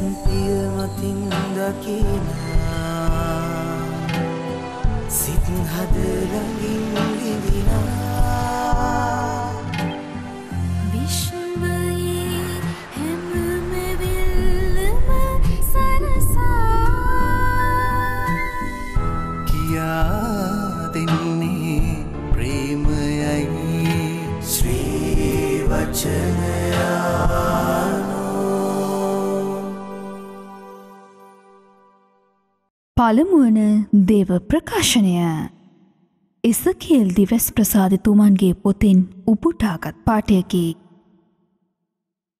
පිය මතින් දකිනා සිත් හද ළඟින් විඳිනා පළමුුවන දේව ප්‍රකාශනය. එසකේල් දිවැස් ප්‍රසාධතුමන්ගේ පොතෙන් උපුටාගත් පාටයකි.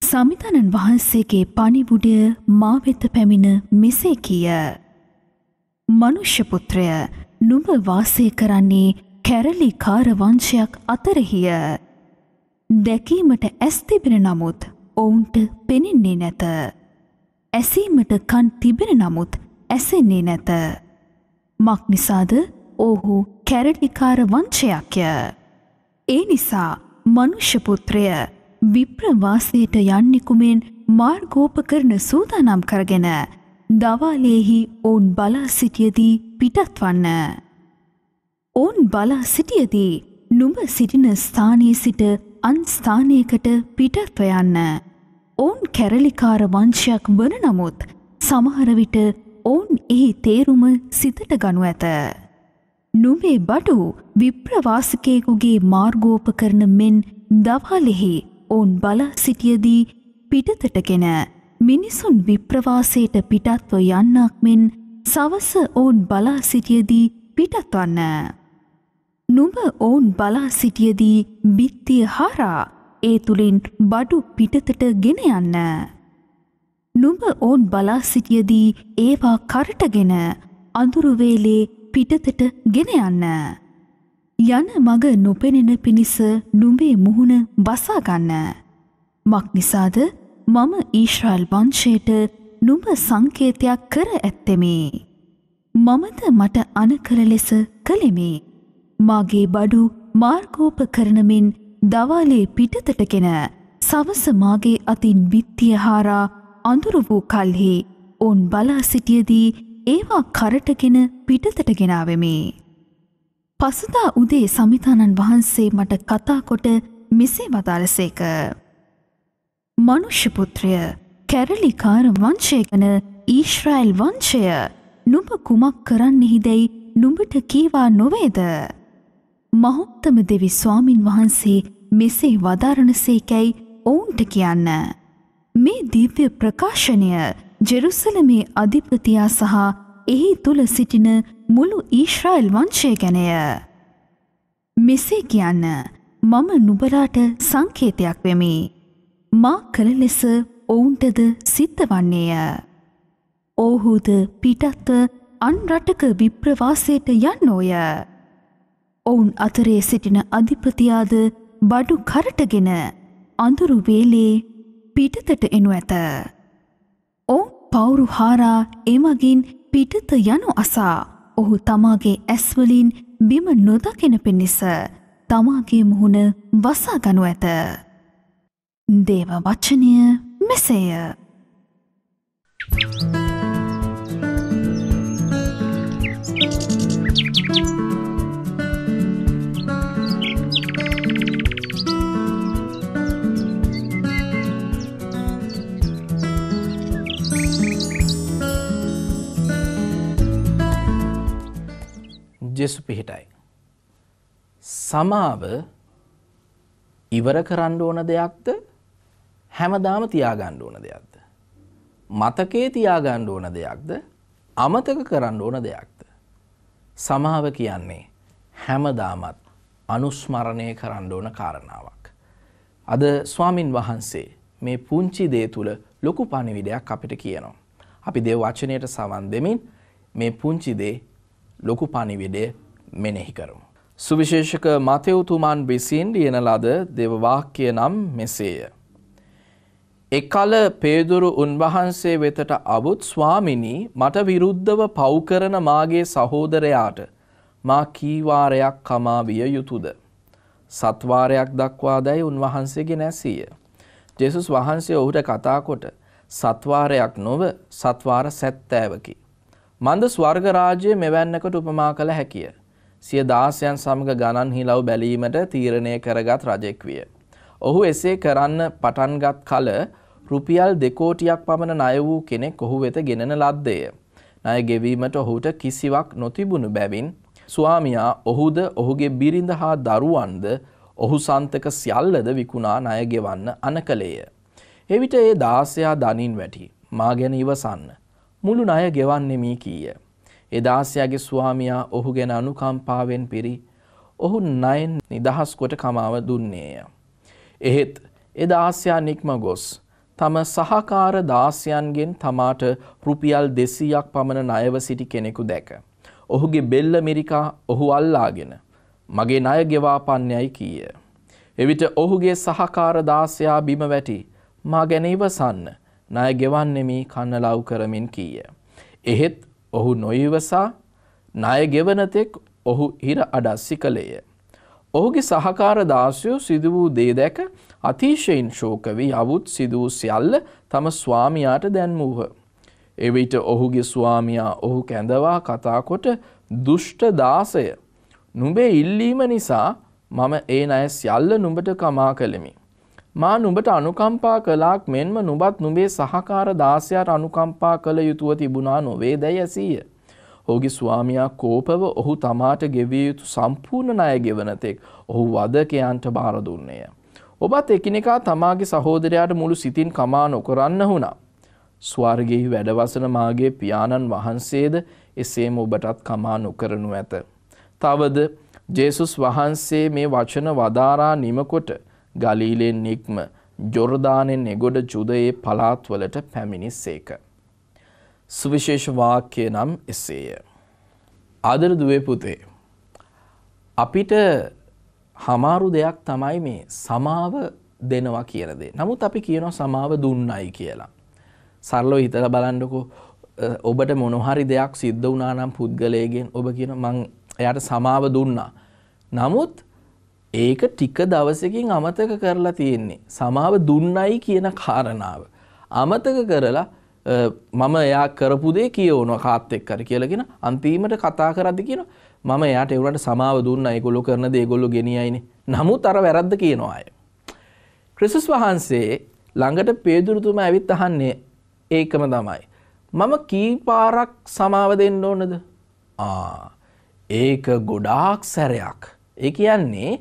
සමිතනන් වහන්සේගේ පනිවුඩිය මාවෙත පැමිණ මෙසේ කිය. මනුෂ්‍යපුත්‍රය නුඹ වාසය කරන්නේ කැරලි කාරවංශයක් අතරහිය. දැකීමට ඇස්තිබෙන නමුත් ඔවුන්ට පෙනෙන්නේ නැත. ඇසීමට කන් තිබෙන නමුත් ඇසෙන්නේ නැත. මක් නිසාද ඔහු කැරටිකාර වංචයක්ය. ඒ නිසා මනුෂ්‍යපුත්‍රය විප්‍රවාසයට යන්නෙකුමෙන් මාර්ගෝප කරන සූදානම් කරගෙන දවාලේහි ඔවුන් බලා සිටියදී පිටත්වන්න. ඔවුන් බලා සිටියදී නුඹ සිටින ස්ථානයේ සිට අන්ස්ථානයකට පිටත්ව යන්න. ඔවුන් කැරලිකාර වංශයක් වන නමුත් සමහරවිට ඔවුන් එහි තේරුම සිතට ගනු ඇත. නුමේ බටු විප්‍රවාසකයෙකුගේ මාර්ගෝප කරන මෙන් දවාලෙහි ඔවුන් බල සිටියදී පිටතටගෙන මිනිසුන් විප්‍රවාසයට පිටත්ව යන්නක් මෙන් සවස ඔවුන් බලා සිටියදී පිටත්වන්න. නුම ඔවුන් බලා සිටියදී බිත්තිය හාරා ඒ තුළින් බඩු පිටතට ගෙන යන්න. නුඹ ඔවුන් බලා සිටියදී ඒවා කරටගෙන අඳුරුවේලේ පිටතට ගෙන යන්න. යන මග නොපෙනෙන පිණිස නුඹේ මුහුණ බසාගන්න. මක් නිසාද මම ඊශ්‍රයිල් වංශයට නුඹ සංකේතයක් කර ඇත්තෙමේ. මමද මට අනකර ලෙස කළෙමේ. මාගේ බඩු මාර්ගෝප කරනමින් දවාලේ පිටතටගෙන සවස මාගේ අතින් බිත්තිය හාරා අඳුරු වූ කල්හි ඔවුන් බලා සිටියදී ඒවා කරටගෙන පිටතට ගෙනාවෙමි. පසුදා උදේ සමිතාණන් වහන්සේ මට කතාකොට මෙසේ වදාලසේක. මනුෂ්‍යපුත්‍රය කැරලිකාර වංශයගන ඊශ්‍රයිල් වංශය නුඹ කුමක් කරන්නෙහිදැයි නුඹට කීවා නොවේද. මහොත්තම දෙවි ස්වාමින් වහන්සේ මෙසේ වදාරණසේකැයි ඔවුන්ට කියන්න. මේ දිව්‍ය ප්‍රකාශනය ජෙරුසලමේ අධිපතියා සහ එහි තුළ සිටින මුළු ඊශ්‍රායිල් වංශය ගැනය. මෙසේ කියන්න මම නුබලාට සංකේතයක් වෙමි. මා කළ ලෙස ඔවුන්ටද සිද්ධ වන්නේය. ඔහුද පිටත්ව අන්රටක විප්‍රවාසයට යන්නෝය. ඔවුන් අතරේ සිටින අධිපතියාද බඩු කරටගෙන අඳුරු වේලේ පිටතට එනු ඇත. ඔවුන් පවුරු හාරා එමගින් පිටත යනු අසා ඔහු තමාගේ ඇස්වලින් බිම නොදකින පිණිස තමාගේ මුහුණ වසාගනු ඇත. දේව වචනය මෙසේය. Thank you. සමාව ඉවර කරන්න ඕන දෙයක්ද හැමදාම තියාගන්න ඕන දෙයක්ද මතකේ තියාගන්න ඕන දෙයක්ද අමතක කරන්න ඕන දෙයක්ද සමාව කියන්නේ හැමදාමත් අනුස්මරණය කරන්න ඕන කාරණාවක් අද ස්වාමින් වහන්සේ මේ පුංචි දේ තුල ලොකු පණිවිඩයක් අපිට කියනවා අපි දේ වචනයට සවන් දෙමින් මේ පුංචි දේ ලොකු පණිවිඩය මෙනෙහි කරමු සුවිශේෂක මතෙවුතුමන් විසින් ලියන ලද දෙවවාක්‍ය නම් මෙසේය. එකල පේදුරු උන්වහන්සේ වෙතට අබුත් ස්වාමිනි මට විරුද්ධව පව් කරන මාගේ සහෝදරයාට මා කීවාරයක් කමා විය යුතුයද? සත්වාරයක් දක්වා දැයි උන්වහන්සේගේ නැසීය. ජේසුස් වහන්සේ ඔහුට කතා කොට සත්වාරයක් නොව සත්වාර 70කි. මන්ද ස්වර්ග රාජ්‍යය මෙවැන්නකට උපමා කළ හැකිය. සිය දාසයන් සමග ගණන් හිලව් බැලීමට තීරණය කරගත් රජෙක් විය. ඔහු එසේ කරන්න පටන්ගත් කල රුපියල් දෙකෝටියක් පමණ ණය වූ කෙනෙක් ඔහු වෙත ගෙනෙන ලද්දේය. ණය ගෙවීමට ඔහුට කිසිවක් නොතිබුණු බැවින් ස්වාමියා ඔහුද ඔහුගේ බිරිඳ හා දරුවන්ද ඔහු සන්තක සියල්ලද විකුණා ණය ගෙවන්න අනකලේය. එවිට ඒ දාසයා දනින් වැටි මා ගැන ඉවසන්න. මුළු ණය ගෙවන්නෙමි කීය. ඒ දාසයාගේ ස්වාමියා ඔහු ගැන අනුකම්පාවෙන් පිරි ඔහු නයෙන් නිදහස් කොට කමාව දුන්නේය. එහෙත් ඒ දාසයා නික්ම ගොස් තම සහකාර දාසයන්ගෙන් තමාට රුපියල් 200ක් පමණ ණයව සිටි කෙනෙකු දැක. ඔහුගේ බෙල්ල මිරිකා ඔහු අල්ලාගෙන මගේ ණය ගෙවාපන්නේයි කීය. එවිට ඔහුගේ සහකාර දාසයා බිම වැටි මා ගැන ඉවසන්න ණය ගෙවන්නෙමි කන්න ලව් කරමින් කීය. එහෙත් ඔහු නොයවසා ණය ගෙවනතෙක් ඔහු හිර අඩස්සි කළේය. ඔහුගේ සහකාර දාසයෝ සිදු වූ දේ දැක අතිශයින් ශෝක වී අවුත් සිදු වූ සියල්ල තම ස්වාමියාට දැන්වූහ. එවිට ඔහුගේ ස්වාමියා ඔහු කැඳවා කතාකොට දුෂ්ට දාසය. නුඹේ ඉල්ලීම නිසා මම ඒ අය සියල්ල නුඹට කමා කළෙමි. මා නුඹට අනුකම්පා කළාක් මෙන්ම නුඹත් නුඹේ සහකාර දාසයාට අනුකම්පා කළ යුතුව තිබුණා නොවේ දැයි ඇසීය. ඔහුගේ ස්වාමියා කෝපව ඔහු තමාට ගෙවිය යුතු සම්පූර්ණ ණය ගෙවනතෙක් ඔහු වදකයන්ට බාර දුන්නේය. ඔබත් එකිනෙකා තමාගේ සහෝදරයාට මුළු සිතින් කමා නොකරන්න වුණා. ස්වර්ගෙහි වැඩවසන මාගේ පියාණන් වහන්සේද එසේම ඔබටත් කමා නොකරනු ඇත. තවද ජේසුස් වහන්සේ මේ වචන වදාරා නිමකොට ගලීලෙන් නික්ම ජොර්දානෙන් එගොඩ ජුදයේ පළාත්වලට පැමිණිස්සේක. සුවිශේෂ වාක්‍ය නම් එසේය. ආදර දුවේ පුතේ. අපිට හමාරු දෙයක් තමයි මේ සමාව දෙනවා කියලදේ. නමුත් අපි කියනවා සමාව දුන්නයි කියලා. සරලෝ හිතල බලන්නකෝ ඔබට මොනොහරි දෙයක් සිද්ධ වනානම් පුද්ගලයගෙන් ඔබ කියන මං එයට සමාව දුන්නා. නමුත් ඒක ටික දවසකින් අමතක කරලා තියෙන්නේ. සමාව දුන්නයි කියන කාරණාව. අමතක කරලා මම එයා කරපු දේ කියවනවා කාත් එක්කර කියලාගෙන අන්තිමට කතා කරද්දි කියනවා මම එයාට ඒගොල්ලන්ට සමාව දුන්නා ඒගොල්ලෝ කරන දේ ඒගොල්ලෝ ගෙනියයිනේ. නමුත් අර වැරද්ද කියනවා අය. ක්‍රිස්තුස් වහන්සේ ළඟට පේදුරුතුමා ඇවිත් අහන්නේ ඒකම තමයි. මම කීපාරක් සමාව දෙන්න ඕනද? ආ ඒක ගොඩාක් සැරයක්. ඒ කියන්නේ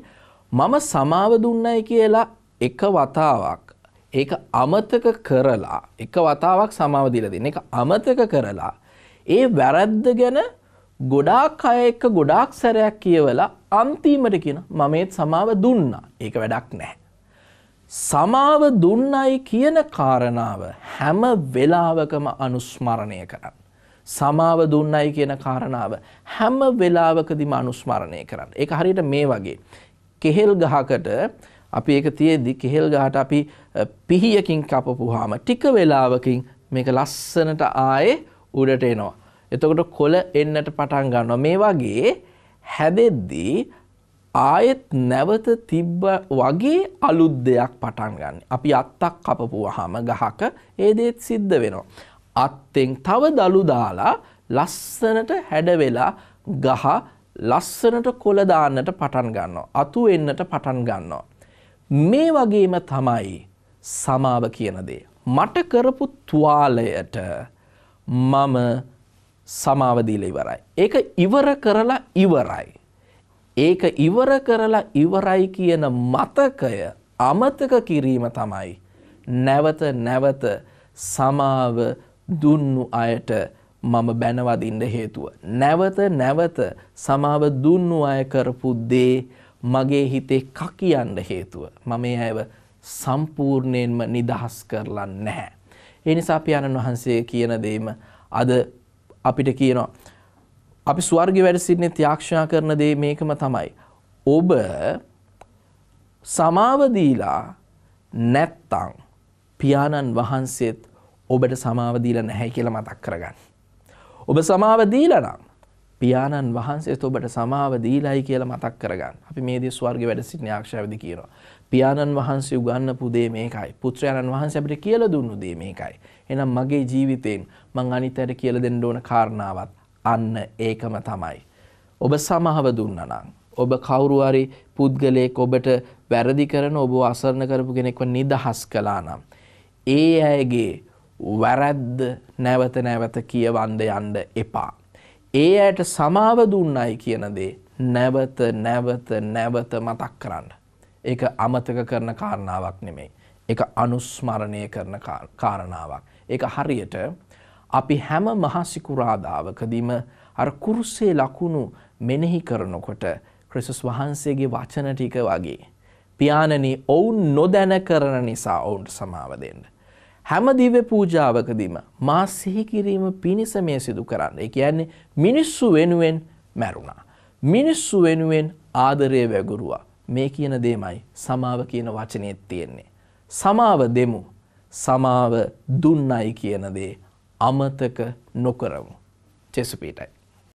මම සමාව දුන්නයි කියලා එක වතාවක් ඒක අමතක කරලා එක වතාවක් සමාව දීලා දෙන එක අමතක කරලා ඒ වැරද්ද ගැන ගොඩාක් අය එක්ක ගොඩාක් සැරයක් කියවලා අන්තිමට කියන මම ඒත් සමාව දුන්නා. ඒක වැඩක් නැහැ. සමාව දුන්නයි කියන කාරණාව හැම වෙලාවකම අනුස්මරණය කරන්න. සමාව දුන්නයි කියන කාරණාව හැම වෙලාවකදිම අනුස්මරණය කරන්න. ඒක හරියට මේ වගේ. කෙහෙල් ගහකට අපි ඒක තියෙද්දි කෙහෙල් ගහට අපි පිහියකින් කපපුවාම ටික වෙලාවකින් මේක ලස්සනට ආයේ උඩට එනවා. එතකොට කොළ එන්නට පටන් ගන්නවා. මේ වගේ හැදෙද්දී ආයෙත් නැවත තිබ්බ වගේ අලුත් දෙයක් පටන් ගන්න. අපි අත්තක් කපපුවාම ගහක ඒ දේත් සිද්ධ වෙනවා. අත්තෙන් තව දලු දාලා ලස්සනට හැඩ වෙලා ගහ ලස්සනට කොළ දාන්නට පටන් ගන්නවා. අතු එන්නට පටන් ගන්නවා. මේ වගේම තමයි සමාව කියන දේ. මට කරපු තුවාලයට මම සමාව දීලා ඉවරයි. ඒක ඉවර කරලා ඉවරයි. ඒක ඉවර කරලා ඉවරයි කියන මතකය අමතක කිරීම තමයි නැවත නැවත සමාව දුන්නු අයට මම බැනවදින්න හේතුව. නැවත නැවත සමාව දුන්නු අය කරපු දේ මගේ හිතේ කකියන්න හේතුව. මම මේ අයව සම්පූර්ණයෙන්ම නිදහස් කරලා නැහැ. ඒ නිසා පියාණන් වහන්සේ කියන දෙයම අද අපිට කියනවා අපි ස්වර්ග වැඩ සිටින්නේ ත්‍යාක්ෂා කරන දේ මේකම තමයි. ඔබ සමාව දීලා නැත්තම් පියාණන් වහන්සේත් ඔබට සමාව දීලා නැහැ කියලා මතක් කරගන්න. ඔබ සමාව දීලා නම් පියාණන් වහන්සේත් ඔබට සමාව දීලායි කියලා මතක් කරගන්න. අපි මේ දේ ස්වර්ගයේ වැඩ සිටින ආක්ෂාවෙදි කියනවා. පියාණන් වහන්සේ උගන්වපු දේ මේකයි. පුත්‍රයාණන් වහන්සේ අපිට කියලා දුන්නු දේ මේකයි. එහෙනම් මගේ ජීවිතයෙන් මං අනිත් අයට කියලා දෙන්න ඕන කාරණාවත් අන්න ඒකම තමයි. ඔබ සමාව දුන්නනම් ඔබ කවුරු හරි පුද්ගලයෙක් ඔබට වැරදි කරන ඔබ අසරණ කරපු කෙනෙක්ව නිදහස් කළා නම් ඒ අයගේ වැරැද්ද නැවත නැවත කියවන්ඩ යන්ඩ එපා. ඒ ඇයට සමාව දුන්නයි කියනදේ නැවත නැවත නැවත මතක් කරන්න. ඒක අමතක කරන කාරණාවක් නෙමෙයි. එක අනුස්මරණය කරන කාරණාවක්. ඒක හරියට අපි හැම මහසිකුරාදාවකදීම අර කුරුස්සේ ලකුණු මෙනෙහි කරනකොට ක්‍රිසුස් වහන්සේගේ වචන ටික වගේ. පියාණනි ඔවුන් නොදැන කරන නිසා ඔවුන්ට සමාව දෙන්න. හැම දිව්‍ය පූජාවකදීම මා සිහි කිරීම පිණිස මේ සිදු කරන්න. ඒ කියන්නේ මිනිස්සු වෙනුවෙන් මැරුණා. මිනිස්සු වෙනුවෙන් ආදරය වැගුරුවා. මේ කියන දෙමයි සමාව කියන වචනේ තියෙන්නේ. සමාව දෙමු. සමාව දුන්නයි කියන දේ අමතක නොකරමු. චෙසුපීටයි.